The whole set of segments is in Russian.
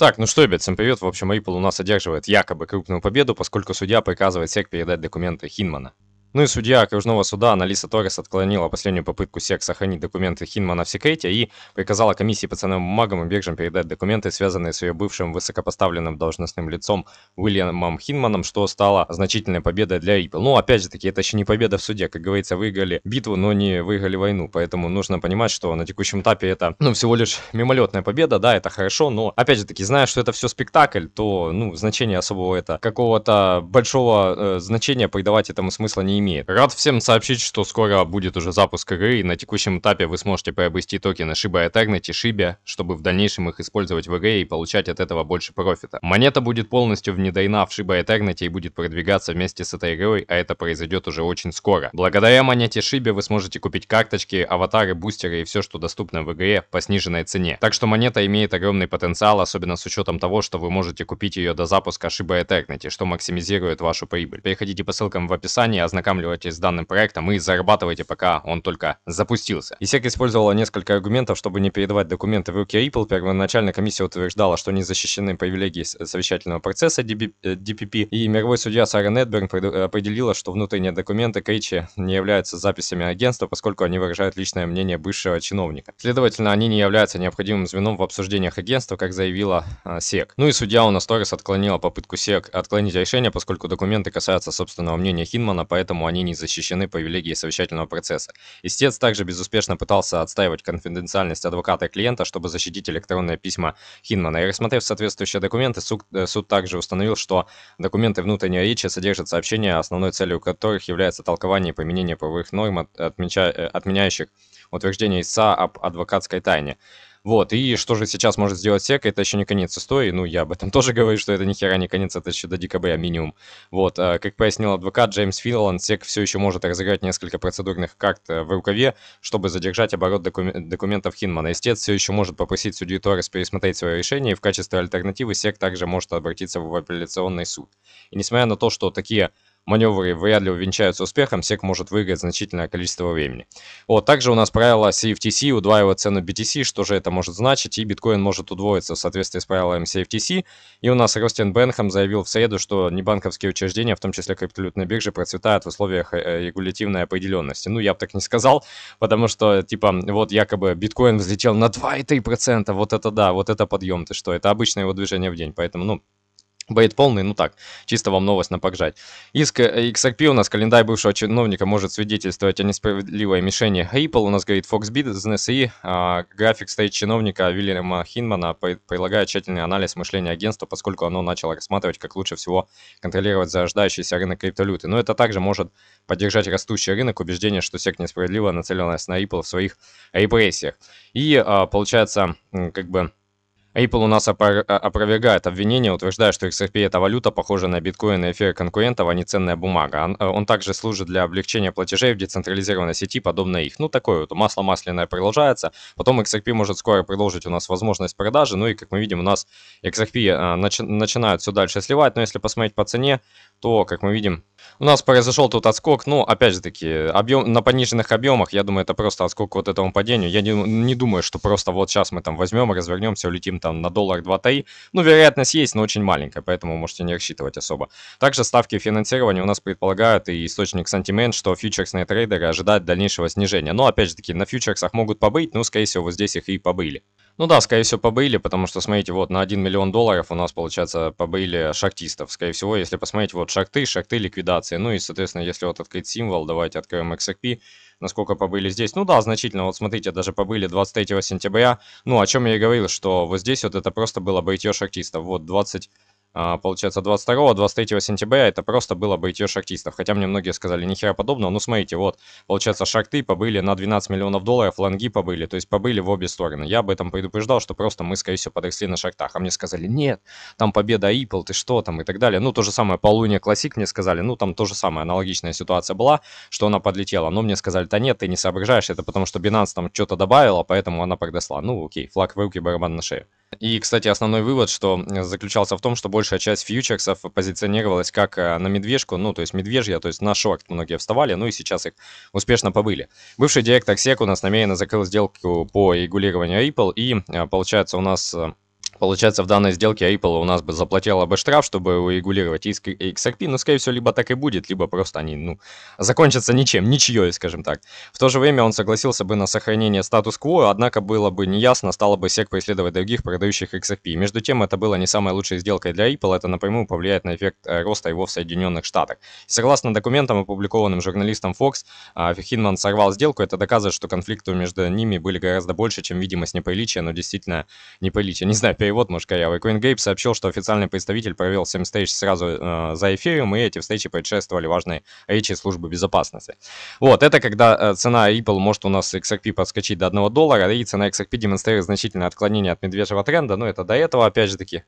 Так, ну что, ребят, всем привет. В общем, Apple у нас одерживает якобы крупную победу, поскольку судья приказывает всех передать документы Хинмана. Ну и судья окружного суда Аналиса Торрес отклонила последнюю попытку СЕК сохранить документы Хинмана в секрете и приказала комиссии по ценным бумагам и биржам передать документы, связанные с ее бывшим высокопоставленным должностным лицом Уильямом Хинманом, что стало значительной победой для Apple. Ну, опять же таки, это еще не победа в суде. Как говорится, выиграли битву, но не выиграли войну. Поэтому нужно понимать, что на текущем этапе это, ну, всего лишь мимолетная победа, да, это хорошо, но, опять же таки, зная, что это все спектакль, то, ну, значение особого это какого-то большого э, значения придавать этому смысла не имеет. Рад всем сообщить, что скоро будет уже запуск игры, и на текущем этапе вы сможете приобрести токены Shiba Eternity, Shiba, чтобы в дальнейшем их использовать в игре и получать от этого больше профита. Монета будет полностью внедрена в Shiba Eternity и будет продвигаться вместе с этой игрой, а это произойдет уже очень скоро. Благодаря монете Shiba вы сможете купить карточки, аватары, бустеры и все, что доступно в игре по сниженной цене. Так что монета имеет огромный потенциал, особенно с учетом того, что вы можете купить ее до запуска Shiba Eternity, что максимизирует вашу прибыль. Переходите по ссылкам в описании, а ознакомьтесь ознакомливаетесь с данным проектом и зарабатываете, пока он только запустился. ISEC использовала несколько аргументов, чтобы не передавать документы в руки Ripple. Первоначально комиссия утверждала, что не защищены привилегии совещательного процесса DPP, э, и мировой судья Сара Недберн э, определила, что внутренние документы Кричи не являются записями агентства, поскольку они выражают личное мнение бывшего чиновника. Следовательно, они не являются необходимым звеном в обсуждениях агентства, как заявила СЕК. Э, ну и судья у нас отклонила попытку СЕК отклонить решение, поскольку документы касаются собственного мнения Хинмана, поэтому поэтому они не защищены привилегией совещательного процесса. Истец также безуспешно пытался отстаивать конфиденциальность адвоката и клиента, чтобы защитить электронные письма Хинмана. И рассмотрев соответствующие документы, суд, э, суд также установил, что документы внутренней речи содержат сообщения, основной целью которых является толкование и применение правовых норм, отмеча, э, отменяющих утверждение иса об адвокатской тайне. Вот, и что же сейчас может сделать сека, это еще не конец истории, ну, я об этом тоже говорю, что это ни хера не конец, это еще до декабря минимум. Вот, а, как пояснил адвокат Джеймс Филланд, сек все еще может разыграть несколько процедурных карт э, в рукаве, чтобы задержать оборот докум документов Хинмана. Истец все еще может попросить судью Торрес пересмотреть свое решение, и в качестве альтернативы сек также может обратиться в апелляционный суд. И несмотря на то, что такие маневры вряд ли увенчаются успехом, SEC может выиграть значительное количество времени. Вот, также у нас правило CFTC удваивает цену BTC, что же это может значить, и биткоин может удвоиться в соответствии с правилами CFTC. И у нас Ростин Бенхам заявил в среду, что небанковские учреждения, в том числе криптовалютные биржи, процветают в условиях э, э, регулятивной определенности. Ну, я бы так не сказал, потому что, типа, вот якобы биткоин взлетел на 2,3%, вот это да, вот это подъем, ты что, это обычное его движение в день, поэтому, ну, Бейт полный, ну так, чисто вам новость напогжать. Иск э, XRP у нас, календарь бывшего чиновника может свидетельствовать о несправедливой мишени Ripple. У нас говорит Fox Business и а, график стоит чиновника Вильяма Хинмана, прилагая тщательный анализ мышления агентства, поскольку оно начало рассматривать, как лучше всего контролировать зарождающийся рынок криптовалюты. Но это также может поддержать растущий рынок, убеждение, что сект несправедливо нацеленность на Ripple в своих репрессиях. И а, получается, как бы Ripple у нас а, опровергает обвинение, утверждая, что XRP это валюта, похожая на биткоин и эфир конкурентов, а не ценная бумага. Он, э, он также служит для облегчения платежей в децентрализированной сети, подобно их. Ну, такое вот масло масляное продолжается. Потом XRP может скоро продолжить у нас возможность продажи. Ну и, как мы видим, у нас XRP э, начи начинают все дальше сливать. Но если посмотреть по цене, то, как мы видим, у нас произошел тут отскок. Ну, опять же таки, объем, на пониженных объемах, я думаю, это просто отскок вот этому падению. Я не, не думаю, что просто вот сейчас мы там возьмем, развернемся, улетим там на доллар 2 ТАИ. Ну, вероятность есть, но очень маленькая, поэтому можете не рассчитывать особо. Также ставки финансирования у нас предполагают и источник сантимент, что фьючерсные трейдеры ожидают дальнейшего снижения. Но опять же таки, на фьючерсах могут побыть, но скорее всего вот здесь их и побыли. Ну да, скорее всего, побыли, потому что, смотрите, вот на 1 миллион долларов у нас, получается, побыли шахтистов. Скорее всего, если посмотреть, вот шахты, шахты ликвидации. Ну и, соответственно, если вот открыть символ, давайте откроем XRP, насколько побыли здесь. Ну да, значительно, вот смотрите, даже побыли 23 сентября. Ну, о чем я и говорил, что вот здесь вот это просто было бытье шахтистов. Вот 20 а, получается, 22-23 сентября это просто было бытие шахтистов. Хотя мне многие сказали, нихера подобного. Ну, смотрите, вот, получается, шахты побыли на 12 миллионов долларов, лонги побыли, то есть побыли в обе стороны. Я об этом предупреждал, что просто мы, скорее всего, подросли на шахтах. А мне сказали, нет, там победа Apple, ты что там и так далее. Ну, то же самое, Полуния Классик мне сказали, ну, там то же самое, аналогичная ситуация была, что она подлетела. Но мне сказали, да нет, ты не соображаешь, это потому что Binance там что-то добавила, поэтому она продосла. Ну, окей, флаг в руки, барабан на шею. И, кстати, основной вывод, что э, заключался в том, что больше большая часть фьючерсов позиционировалась как э, на медвежку, ну, то есть медвежья, то есть на шорт многие вставали, ну и сейчас их успешно побыли. Бывший директор SEC у нас намеренно закрыл сделку по регулированию Apple и э, получается у нас э, Получается, в данной сделке Ripple у нас бы заплатила бы штраф, чтобы урегулировать иск XRP, но, скорее всего, либо так и будет, либо просто они, ну, закончатся ничем, ничьей, скажем так. В то же время он согласился бы на сохранение статус-кво, однако было бы неясно, стало бы сек преследовать других продающих XRP. Между тем, это было не самой лучшей сделкой для Ripple, это напрямую повлияет на эффект э, роста его в Соединенных Штатах. Согласно документам, опубликованным журналистом Fox, э, Фихинман сорвал сделку, это доказывает, что конфликты между ними были гораздо больше, чем видимость неприличия, но действительно неприличие. Не знаю, перевод Мушкаявы. CoinGape сообщил, что официальный представитель провел 7 встреч сразу э, за эфириум, и эти встречи предшествовали важной речи службы безопасности. Вот, это когда э, цена Ripple может у нас XRP подскочить до 1 доллара, и цена XRP демонстрирует значительное отклонение от медвежьего тренда, но это до этого, опять же таки.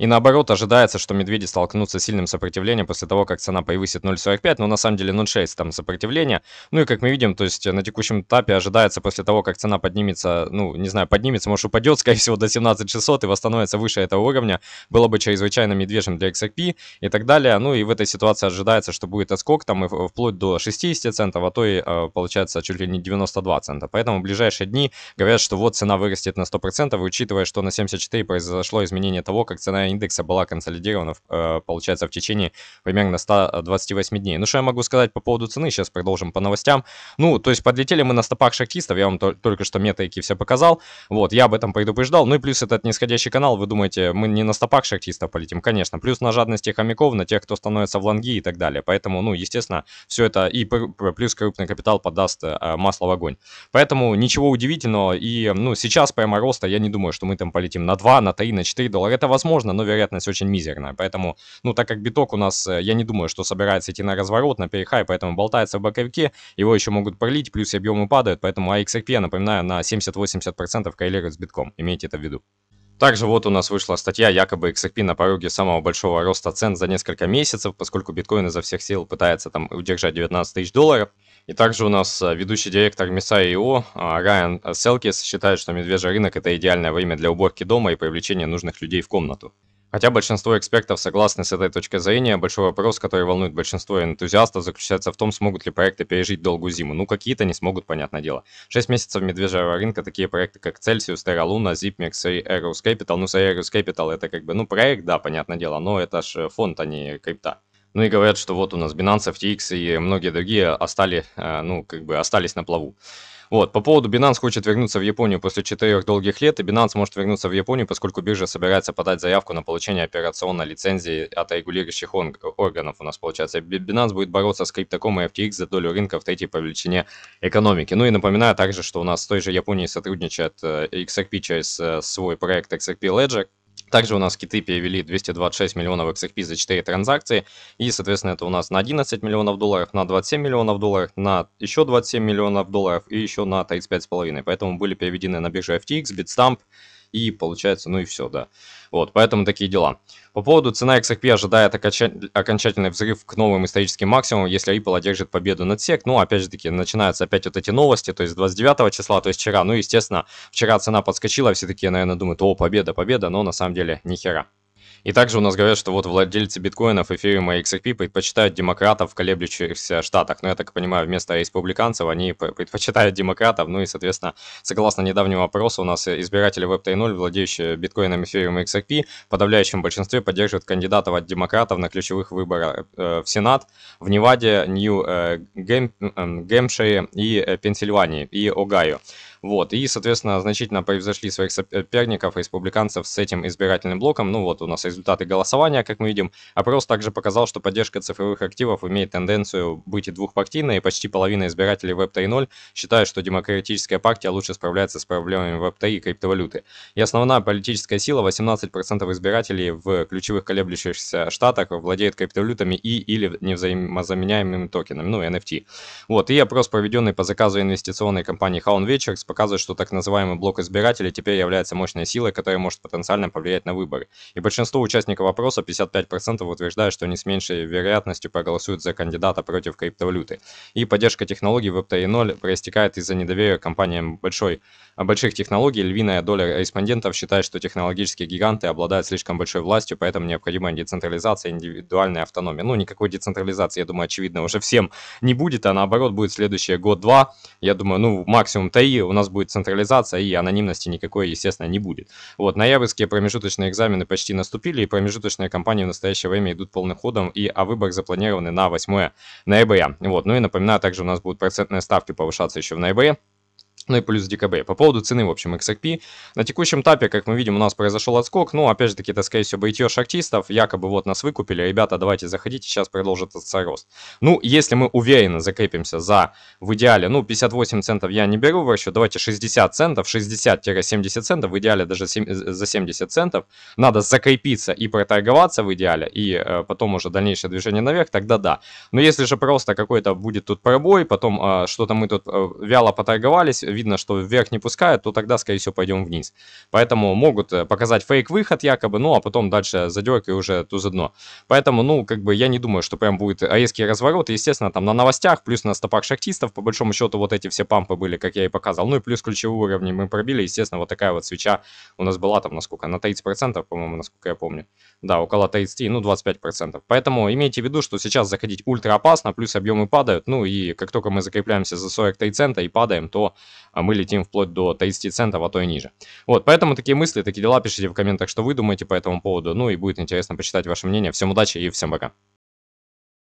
И наоборот, ожидается, что медведи столкнутся с сильным сопротивлением после того, как цена повысит 0,45, но на самом деле 0,6 там сопротивление. Ну и как мы видим, то есть э, на текущем этапе ожидается после того, как цена поднимется, ну не знаю, поднимется, может упадет, скорее всего, до 17600 и восстановится становится выше этого уровня, было бы чрезвычайно медвежьим для XRP и так далее. Ну и в этой ситуации ожидается, что будет отскок там и вплоть до 60 центов, а то и э, получается чуть ли не 92 цента. Поэтому в ближайшие дни говорят, что вот цена вырастет на 100%, и учитывая, что на 74 произошло изменение того, как цена индекса была консолидирована, э, получается, в течение примерно 128 э, дней. Ну что я могу сказать по поводу цены? Сейчас продолжим по новостям. Ну, то есть подлетели мы на стопах шахтистов. я вам только что метайки все показал. Вот, я об этом предупреждал. Ну и плюс этот нисходящий канал, вы думаете, мы не на стопах шахтиста полетим, конечно. Плюс на жадности хомяков, на тех, кто становится в лонги и так далее. Поэтому, ну, естественно, все это и плюс крупный капитал подаст э, масло в огонь. Поэтому ничего удивительного. И, ну, сейчас прямо роста я не думаю, что мы там полетим на 2, на 3, на 4 доллара. Это возможно, но вероятность очень мизерная. Поэтому, ну, так как биток у нас, э, я не думаю, что собирается идти на разворот, на перехай, поэтому болтается в боковике. Его еще могут пролить, плюс объемы падают. Поэтому AXRP, я напоминаю, на 70-80% коррелирует с битком. Имейте это в виду. Также вот у нас вышла статья, якобы XRP на пороге самого большого роста цен за несколько месяцев, поскольку биткоин изо всех сил пытается там удержать 19 тысяч долларов. И также у нас э, ведущий директор Messiah.io э, Райан Селкис считает, что медвежий рынок – это идеальное время для уборки дома и привлечения нужных людей в комнату. Хотя большинство экспертов согласны с этой точкой зрения, большой вопрос, который волнует большинство энтузиастов, заключается в том, смогут ли проекты пережить долгую зиму. Ну, какие-то не смогут, понятное дело. Шесть месяцев медвежьего рынка такие проекты, как Celsius, Terra Luna, ZipMix и Aeros Capital. Ну, Aeros Capital это как бы, ну, проект, да, понятное дело, но это же фонд, а не крипта. Ну и говорят, что вот у нас Binance, FTX и многие другие остали, э, ну, как бы остались на плаву. Вот, по поводу Binance хочет вернуться в Японию после четырех долгих лет, и Binance может вернуться в Японию, поскольку биржа собирается подать заявку на получение операционной лицензии от регулирующих органов. У нас получается, Binance будет бороться с Crypto.com и FTX за долю рынка в третьей по величине экономики. Ну и напоминаю также, что у нас с той же Японии сотрудничает э, XRP через э, свой проект XRP Ledger, также у нас киты перевели 226 миллионов XRP за 4 транзакции. И, соответственно, это у нас на 11 миллионов долларов, на 27 миллионов долларов, на еще 27 миллионов долларов и еще на 35,5. Поэтому были переведены на биржу FTX, Bitstamp, и получается, ну и все, да. Вот, поэтому такие дела. По поводу цена XRP ожидает окончательный взрыв к новым историческим максимумам, если Ripple одержит победу над SEC. Ну, опять же таки, начинаются опять вот эти новости, то есть 29 числа, то есть вчера. Ну, естественно, вчера цена подскочила, все такие, наверное, думают, о, победа, победа, но на самом деле нихера. И также у нас говорят, что вот владельцы биткоинов, эфириума и XRP предпочитают демократов в колеблющихся штатах. Но я так понимаю, вместо республиканцев они предпочитают демократов. Ну и, соответственно, согласно недавнему опросу, у нас избиратели Web 3.0, владеющие биткоином, эфириумом и XRP, в подавляющем большинстве поддерживают кандидатов от демократов на ключевых выборах э, в Сенат, в Неваде, Нью-Гэмпшире э, и э, Пенсильвании и Огайо. Вот, и, соответственно, значительно превзошли своих соперников, республиканцев с этим избирательным блоком. Ну вот у нас результаты голосования, как мы видим. Опрос также показал, что поддержка цифровых активов имеет тенденцию быть и двухпартийной, и почти половина избирателей Web 3.0 считает, что демократическая партия лучше справляется с проблемами Web 3 и криптовалюты. И основная политическая сила, 18% избирателей в ключевых колеблющихся штатах владеет криптовалютами и или невзаимозаменяемыми токенами, ну NFT. Вот, и опрос, проведенный по заказу инвестиционной компании Hound Ventures, показывает, что так называемый блок избирателей теперь является мощной силой, которая может потенциально повлиять на выборы. И большинство участников опроса, 55%, утверждают, что они с меньшей вероятностью проголосуют за кандидата против криптовалюты. И поддержка технологий Web 3.0 проистекает из-за недоверия компаниям большой, больших технологий. Львиная доля респондентов считает, что технологические гиганты обладают слишком большой властью, поэтому необходима децентрализация, индивидуальная автономия. Ну, никакой децентрализации, я думаю, очевидно, уже всем не будет, а наоборот будет следующие год-два. Я думаю, ну, максимум три у нас будет централизация и анонимности никакой, естественно, не будет. Вот, ноябрьские промежуточные экзамены почти наступили, и промежуточные кампании в настоящее время идут полным ходом, и а выбор запланированы на 8 ноября. Вот, ну и напоминаю, также у нас будут процентные ставки повышаться еще в ноябре ну и плюс ДКБ. По поводу цены, в общем, XRP. На текущем этапе как мы видим, у нас произошел отскок. Ну, опять же таки, это, скорее всего, байтье шахтистов. Якобы вот нас выкупили. Ребята, давайте заходите, сейчас продолжится рост. Ну, если мы уверенно закрепимся за, в идеале, ну, 58 центов я не беру в расчет. Давайте 60 центов, 60-70 центов, в идеале даже 7, э, за 70 центов. Надо закрепиться и проторговаться в идеале, и э, потом уже дальнейшее движение наверх, тогда да. Но если же просто какой-то будет тут пробой, потом э, что-то мы тут э, вяло поторговались, видно, что вверх не пускают, то тогда, скорее всего, пойдем вниз. Поэтому могут э, показать фейк-выход якобы, ну, а потом дальше задеркой уже туза дно. Поэтому, ну, как бы я не думаю, что прям будет резкий разворот. Естественно, там на новостях, плюс на стопах шахтистов, по большому счету, вот эти все пампы были, как я и показал. Ну и плюс ключевые уровни мы пробили. Естественно, вот такая вот свеча у нас была там, насколько, на 30%, по-моему, насколько я помню. Да, около 30, ну, 25%. Поэтому имейте в виду, что сейчас заходить ультра опасно, плюс объемы падают. Ну и как только мы закрепляемся за 43 цента и падаем, то а мы летим вплоть до 30 центов, а то и ниже. Вот, поэтому такие мысли, такие дела, пишите в комментах, что вы думаете по этому поводу, ну и будет интересно почитать ваше мнение. Всем удачи и всем пока.